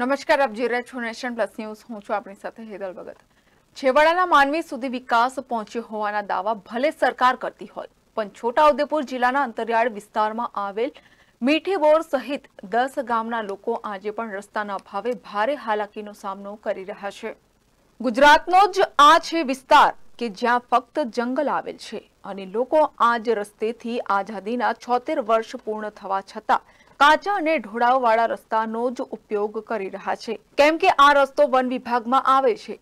નમસ્કાર આપ જોઈ રહ્યા છો નેશન પ્લસ ન્યૂઝ હું છું આપણી સાથે હેદલ ભગત છેવાડાના માનવી સુધી વિકાસ પહોંચ્યો હોવાના દાવા ભલે સરકાર કરતી હોય પણ છોટાઉદેપુર જિલ્લાના અંતરિયાળ વિસ્તારમાં આવેલ મીઠી બોર સહિત દસ ગામના લોકો આજે પણ રસ્તાના અભાવે ભારે હાલાકીનો સામનો કરી રહ્યા છે ગુજરાતનો જ આ છે વિસ્તાર કે જ્યાં ફક્ત જંગલ આવેલ છે અને લોકો આજ રસ્તેથી આઝાદીના છોતેર વર્ષ પૂર્ણ થવા છતાં કાચા અને ઢોળાવવાળા રસ્તાનો જ ઉપયોગ કરી રહ્યા છે કેમ કે આ રસ્તો વન વિભાગમાં આવે છે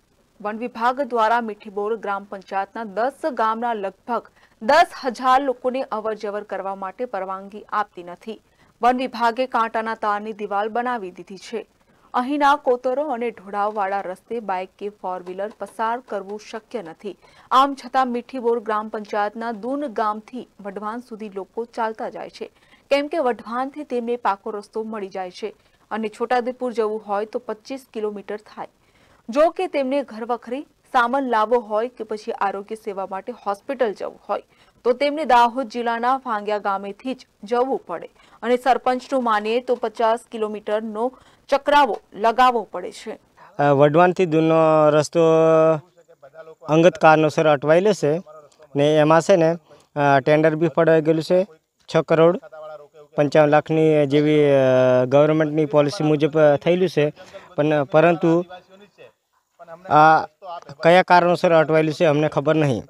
વન વિભાગ દ્વારા મીઠીબોર ગ્રામ પંચાયતના દસ ગામના લગભગ દસ હજાર લોકોને અવરજવર કરવા માટે પરવાનગી આપતી નથી વન વિભાગે કાંટાના તારની દિવાલ બનાવી દીધી છે અહીંના કોતરો અને ઢોળાવવાળા રસ્તે બાઇક કે ફોર વ્હીલર પસાર કરવું શક્ય નથી આમ છતાં મીઠીબોર ગ્રામ પંચાયતના દૂન ગામથી વઢવાન સુધી લોકો ચાલતા જાય છે કેમ કે વઢવાણથી તેમને પાકો રસ્તો મળી જાય છે અને છોટાઉદેપુર જવું હોય તો પચીસ કિલોમીટર થાય જો કે તેમને ઘર વખરી સામાન લાવવો હોય કે પછી આરોગ્ય સેવા માટે હોસ્પિટલ જવું હોય તો તેમને દાહોદ જિલ્લાના ફાંગ્યા ગામેથી જ જવું પડે અને સરપંચનું માનીએ તો પચાસ કિલોમીટરનો ચક્રાવો લગાવવો પડે છે વઢવાણથી દૂરનો રસ્તો અંગત કારણોસર અટવાયેલો છે ને એમાં છે ને ટેન્ડર બી ફળવાઈ ગયેલું છે છ કરોડ 55 લાખ ની જેવી ગવર્નમેન્ટ ની પોલિસી મુજે થયેલું છે પણ પરંતુ આ કયા કારણોસર અટવાઈલ છે અમને ખબર નથી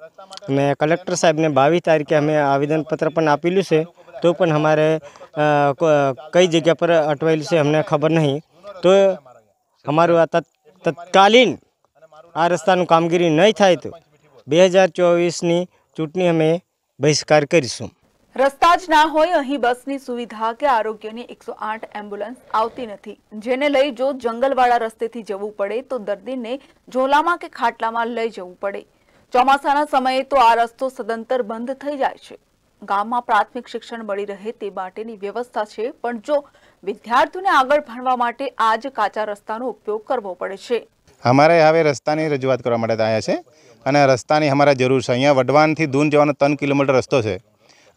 મે કલેક્ટર સાહેબને 22 તારીખે અમે આવિદન પત્ર પણ આપેલું છે તો પણ અમારે કઈ જગ્યા પર અટવાઈલ છે અમને ખબર નથી તો અમારું આ તત્કાલિન આ રસ્તાનું કામગીરી ન થાય તો 2024 ની ચૂંટણી અમે બહિષ્કાર કરીશું રસ્તા જ ના હોય અહીં બસની સુવિધા કે આરોગ્યની એકસો આઠ એમ્બ્યુલન્સ આવતી નથી જેને લઈ જો જંગલવાળા રસ્તેથી જવું પડે તો દર્દીને ઝોલામાં કે ખાટલામાં લઈ જવું પડે ચોમાસાના સમયે તો આ રસ્તો સદંતર બંધ થઈ જાય છે ગામમાં પ્રાથમિક શિક્ષણ મળી રહે તે માટેની વ્યવસ્થા છે પણ જો વિદ્યાર્થીઓને આગળ ભણવા માટે આ જ કાચા રસ્તાનો ઉપયોગ કરવો પડે છે અમારે હવે રસ્તાની રજૂઆત કરવા માટે આવ્યા છે અને રસ્તાની અમારે જરૂર છે અહીંયા વડવાનથી દૂન જવાનો ત્રણ કિલોમીટર રસ્તો છે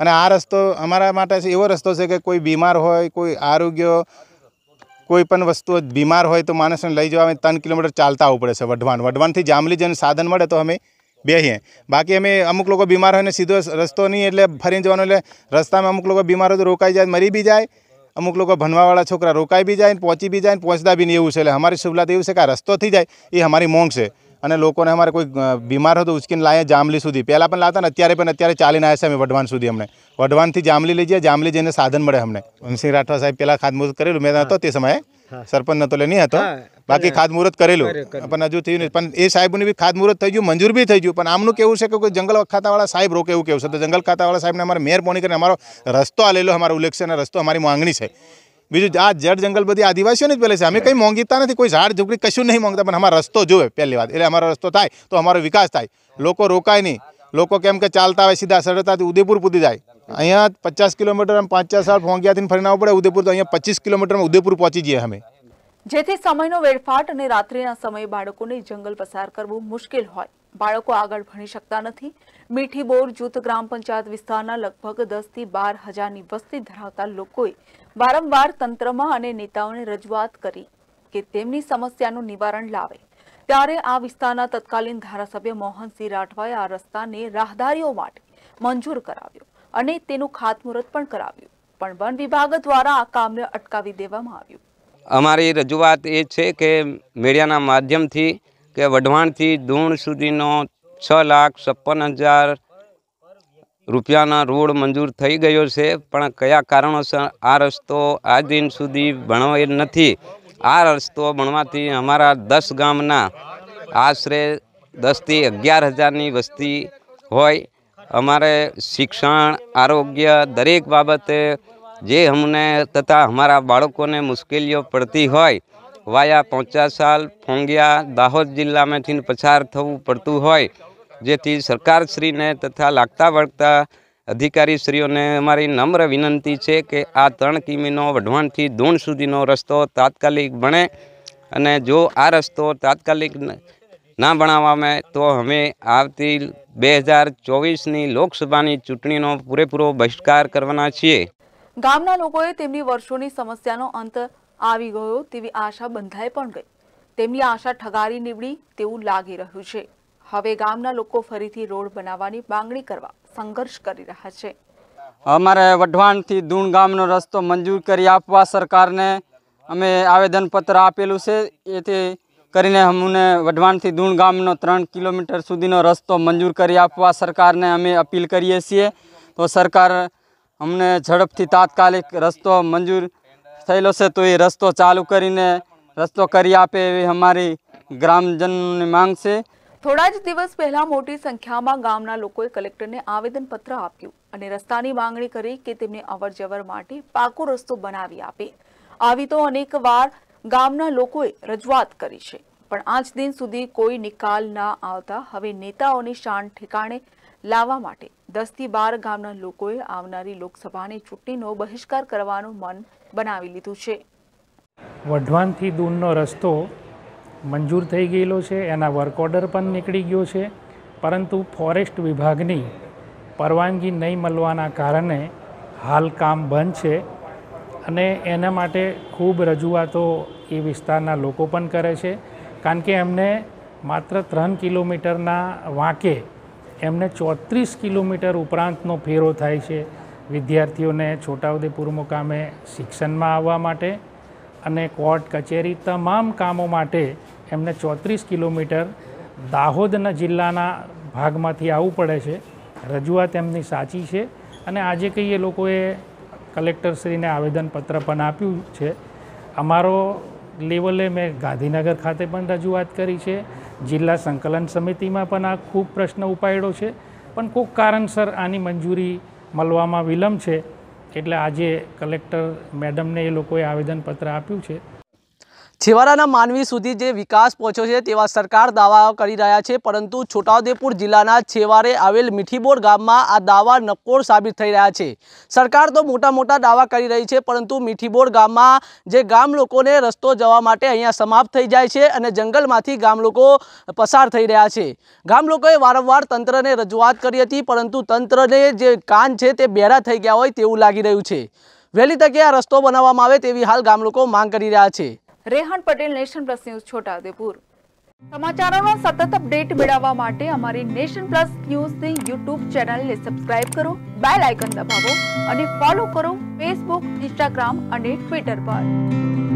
અને આ રસ્તો અમારા માટે એવો રસ્તો છે કે કોઈ બીમાર હોય કોઈ આરોગ્ય કોઈ પણ વસ્તુ બીમાર હોય તો માણસને લઈ જવા માટે 3 કિલોમીટર ચાલતા આવવું પડે છે વડવાન વડવાન થી જામલી જઈને સાધન વડે તો અમે બેહીએ બાકી અમે અમુક લોકો બીમાર હોય ને સીધો રસ્તો નહી એટલે ફરી જવાનો એટલે રસ્તામાં અમુક લોકો બીમાર હોય તો રોકાઈ જાય મરી બી જાય અમુક લોકો ભણવાવાળા છોકરા રોકાઈ બી જાય ને પહોંચી બી જાય ને પહોંચતા બી ન એવું છે એટલે અમારી સુવિધા એવું છે કે રસ્તો થી જાય એ અમારી માંગ છે અને લોકોને અમારે કોઈ બીમાર હતો ઉચકીને લાવીએ જામલી સુધી પહેલાં પણ લાવતા ને અત્યારે પણ અત્યારે ચાલીને આવ્યા છે અમે વઢવાન સુધી અમને વઢવાનથી જામલી લઈ જઈએ જામલી જઈને સાધન મળે અમને ભીમસિંહ રાઠવા સાહેબ પહેલાં ખાતમુહૂર્ત કરેલું મેં હતો તે સમયે સરપંચ નતો લે નહીં હતો બાકી ખાતમુહૂર્ત કરેલું પણ હજુ થયું નહીં પણ એ સાહેબનું બી ખાતમુહૂર્ત થઈ ગયું મંજૂર બી થઈ ગયું પણ આમનું કેવું છે કે કોઈ જંગલ ખાતાવાળા સાહેબ રોકે એવું કેવું છે તો જંગલ ખાતાવાળા સાહેબને અમારે મેર પોણી કરીને અમારો રસ્તો આ આલેલો અમારો ઉલ્લેખ છે અને રસ્તો અમારી માંગણી છે બીજું આ જળ જંગલ બધી આદિવાસીઓને જ પહેલે છે અમે કંઈ મોંઘીતા નથી કોઈ ઝાડ ઝૂંપડી કશું નહીં માંગતા પણ અમારો રસ્તો જોવે પહેલી વાત એટલે અમારો રસ્તો થાય તો અમારો વિકાસ થાય લોકો રોકાય નહીં લોકો કેમ કે ચાલતા આવે સીધા સરળતાથી ઉદયપુર પૂરી જાય અહીંયા પચાસ કિલોમીટર પાંચ ચાર સાલ ફોંગિયાથી ફરીને આવવું પડે ઉદયપુર તો અહીંયા પચીસ કિલોમીટરમાં ઉદયપુર પહોંચી જઈએ અમે જેથી સમયનો વેડફાટ અને રાત્રિના સમયે બાળકોને જંગલ પસાર કરવું મુશ્કેલ હોય બાળકો આગળ ભણી શકતા નથી મીઠી બોર જૂથ ગ્રામ પંચાયત વિસ્તારના લગભગ દસથી બાર હજારની વસ્તી ધરાવતા લોકોએ વારંવાર તંત્રમાં અને નેતાઓને રજૂઆત કરી કે તેમની સમસ્યાનું નિવારણ લાવે ત્યારે આ વિસ્તારના તત્કાલીન ધારાસભ્ય મોહનસિંહ રાઠવાએ આ રસ્તાને રાહદારીઓ માટે મંજૂર કરાવ્યો અને તેનું ખાતમુહૂર્ત પણ કરાવ્યું પણ વન વિભાગ દ્વારા આ કામને અટકાવી દેવામાં આવ્યું અમારી રજૂઆત એ છે કે મીડિયાના માધ્યમથી કે વઢવાણથી ધૂણ સુધીનો છ લાખ છપ્પન હજાર રૂપિયાનો રોડ મંજૂર થઈ ગયો છે પણ કયા કારણોસર આ રસ્તો આ દિન સુધી ભણવાય નથી આ રસ્તો ભણવાથી અમારા દસ ગામના આશરે દસથી અગિયાર હજારની વસ્તી હોય અમારે શિક્ષણ આરોગ્ય દરેક બાબતે જે અમને તથા અમારા બાળકોને મુશ્કેલીઓ પડતી હોય વાયા પંચાસાલ ફોંગિયા દાહોદ જિલ્લામાંથી પસાર થવું પડતું હોય જેથી સરકારશ્રીને તથા લાગતા વળગતા અધિકારીશ્રીઓને અમારી નમ્ર વિનંતી છે કે આ ત્રણ કિમીનો વઢવાણથી દૂણ સુધીનો રસ્તો તાત્કાલિક બને અને જો આ રસ્તો તાત્કાલિક ના બનાવવામાં તો અમે આવતી બે હજાર ચોવીસની લોકસભાની ચૂંટણીનો પૂરેપૂરો બહિષ્કાર કરવાના છીએ ગામના લોકોએ તેમની વર્ષોની સમસ્યાનો અંત આવી ગયો તેવી આશા બંધાઈ પણ ગઈ તેમની આશા ઠગારી નીવડી તેવું લાગી રહ્યું છે હવે ગામના લોકો ફરીથી રોડ બનાવવાની માંગણી કરવા સંઘર્ષ કરી રહ્યા છે અમારે વઢવાણથી દૂણ ગામનો રસ્તો મંજૂર કરી આપવા સરકારને અમે આવેદનપત્ર આપેલું છે એથી કરીને અમને વઢવાણથી દૂણ ગામનો ત્રણ કિલોમીટર સુધીનો રસ્તો મંજૂર કરી આપવા સરકારને અમે અપીલ કરીએ છીએ તો સરકાર અમને ઝડપથી તાત્કાલિક રસ્તો મંજૂર થયેલો છે તો એ રસ્તો ચાલુ કરીને રસ્તો કરી આપે એવી અમારી ગ્રામજનની માંગ છે થોડા જ દિવસ પહેલા મોટી સંખ્યામાં ગામના લોકોએ કલેક્ટરને આવેદનપત્ર આપ્યું અને રસ્તાની માંગણી કરી કે તેમને અવરજવર માટે પાકો રસ્તો બનાવી આપે આવી તો અનેક વાર ગામના લોકોએ રજૂઆત કરી છે પણ આજ દિન સુધી કોઈ નિકાલ ના આવતા હવે નેતાઓની શાન ઠેકાણે લાવવા માટે દસથી બાર ગામના લોકોએ આવનારી લોકસભાની ચૂંટણીનો બહિષ્કાર કરવાનું મન બનાવી લીધું છે વઢવાનથી દૂરનો રસ્તો મંજૂર થઈ ગયેલો છે એના વર્ક ઓર્ડર પણ નીકળી ગયો છે પરંતુ ફોરેસ્ટ વિભાગની પરવાનગી નહીં મળવાના કારણે હાલ કામ બંધ છે અને એના માટે ખૂબ રજૂઆતો એ વિસ્તારના લોકો પણ કરે છે કારણ કે એમને માત્ર ત્રણ કિલોમીટરના વાંકે એમને ચોત્રીસ કિલોમીટર ઉપરાંતનો ફેરો થાય છે વિદ્યાર્થીઓને છોટાઉદેપુર મુકામે શિક્ષણમાં આવવા માટે અને કોર્ટ કચેરી તમામ કામો માટે એમને ચોત્રીસ કિલોમીટર દાહોદના જિલ્લાના ભાગમાંથી આવવું પડે છે રજૂઆત એમની સાચી છે અને આજે કહીએ લોકોએ કલેક્ટરશ્રીને આવેદનપત્ર પણ આપ્યું છે અમારો લેવલે મેં ગાંધીનગર ખાતે પણ રજૂઆત કરી છે જિલ્લા સંકલન સમિતિમાં પણ આ ખૂબ પ્રશ્ન ઉપાડ્યો છે પણ કોઈક કારણસર આની મંજૂરી મળવામાં વિલંબ છે એટલે આજે કલેક્ટર મેડમને એ લોકોએ આવેદનપત્ર આપ્યું છે છેવાડાના માનવી સુધી જે વિકાસ પહોંચ્યો છે તેવા સરકાર દાવાઓ કરી રહ્યા છે પરંતુ છોટાઉદેપુર જિલ્લાના છેવાડે આવેલ મીઠીબોર ગામમાં આ દાવા નક્કોર સાબિત થઈ રહ્યા છે સરકાર તો મોટા મોટા દાવા કરી રહી છે પરંતુ મીઠીબોર ગામમાં જે ગામ લોકોને રસ્તો જવા માટે અહીંયા સમાપ્ત થઈ જાય છે અને જંગલમાંથી ગામ લોકો પસાર થઈ રહ્યા છે ગામ લોકોએ વારંવાર તંત્રને રજૂઆત કરી હતી પરંતુ તંત્રને જે કાન છે તે બેરા થઈ ગયા હોય તેવું લાગી રહ્યું છે વહેલી તકે આ રસ્તો બનાવવામાં આવે તેવી હાલ ગામ લોકો માંગ કરી રહ્યા છે Rehan Patel Nation Plus News Chhota Udepur સમાચારોનો સતત અપડેટ મેળવવા માટે અમારી નેશન પ્લસ ન્યૂઝની યુટ્યુબ ચેનલને સબસ્ક્રાઇબ કરો બેલ આઇકન દબાવો અને ફોલો કરો ફેસબુક ઇન્સ્ટાગ્રામ અને ટ્વિટર પર